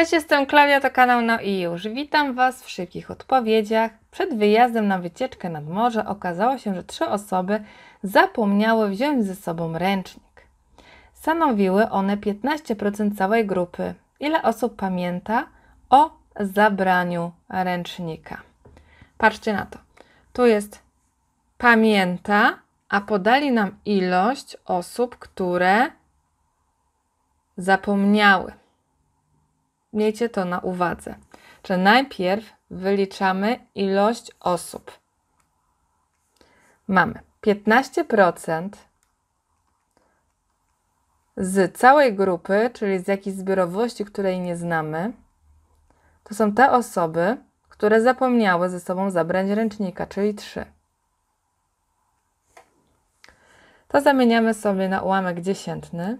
Cześć, jestem Klaudia, to kanał No i już. Witam Was w szybkich odpowiedziach. Przed wyjazdem na wycieczkę nad morze okazało się, że trzy osoby zapomniały wziąć ze sobą ręcznik. Stanowiły one 15% całej grupy. Ile osób pamięta o zabraniu ręcznika? Patrzcie na to. Tu jest pamięta, a podali nam ilość osób, które zapomniały. Miejcie to na uwadze, że najpierw wyliczamy ilość osób. Mamy 15% z całej grupy, czyli z jakiejś zbiorowości, której nie znamy. To są te osoby, które zapomniały ze sobą zabrać ręcznika, czyli 3. To zamieniamy sobie na ułamek dziesiętny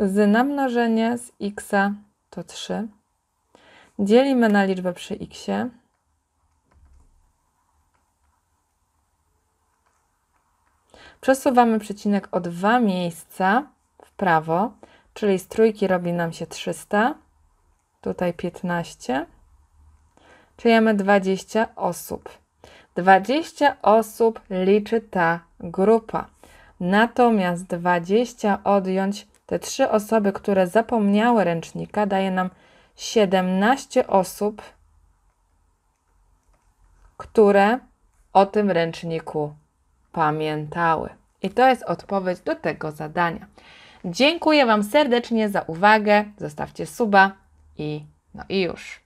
z namnożenia z x to 3. Dzielimy na liczbę przy x. Przesuwamy przecinek o dwa miejsca w prawo, czyli z trójki robi nam się 300, tutaj 15, czyli mamy 20 osób. 20 osób liczy ta grupa. Natomiast 20 odjąć te trzy osoby, które zapomniały ręcznika, daje nam 17 osób, które o tym ręczniku pamiętały. I to jest odpowiedź do tego zadania. Dziękuję Wam serdecznie za uwagę. Zostawcie suba i no i już.